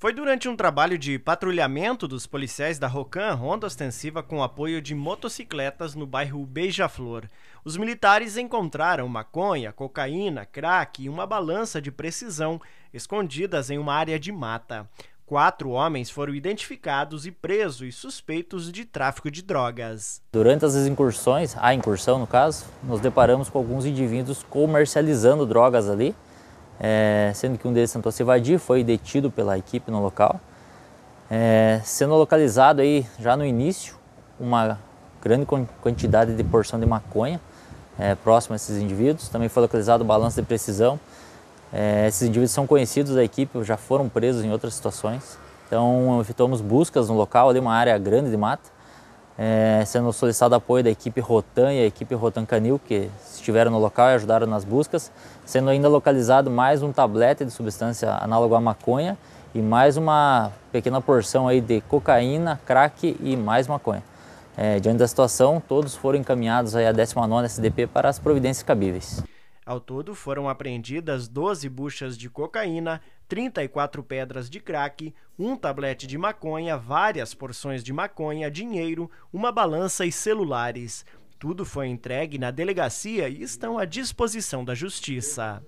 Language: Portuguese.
Foi durante um trabalho de patrulhamento dos policiais da Rocan, ronda ostensiva com apoio de motocicletas no bairro Beija-Flor. Os militares encontraram maconha, cocaína, crack e uma balança de precisão escondidas em uma área de mata. Quatro homens foram identificados e presos suspeitos de tráfico de drogas. Durante as incursões, a incursão no caso, nos deparamos com alguns indivíduos comercializando drogas ali é, sendo que um deles tentou se evadir, foi detido pela equipe no local. É, sendo localizado aí já no início uma grande quantidade de porção de maconha é, próximo a esses indivíduos. Também foi localizado o balanço de precisão. É, esses indivíduos são conhecidos da equipe, já foram presos em outras situações. Então, efetuamos buscas no local, ali uma área grande de mata é, sendo solicitado apoio da equipe Rotan e a equipe Rotan Canil, que estiveram no local e ajudaram nas buscas, sendo ainda localizado mais um tablete de substância análoga à maconha e mais uma pequena porção aí de cocaína, crack e mais maconha. É, diante da situação, todos foram encaminhados aí à 19 SDP para as providências cabíveis. Ao todo, foram apreendidas 12 buchas de cocaína, 34 pedras de crack, um tablete de maconha, várias porções de maconha, dinheiro, uma balança e celulares. Tudo foi entregue na delegacia e estão à disposição da justiça.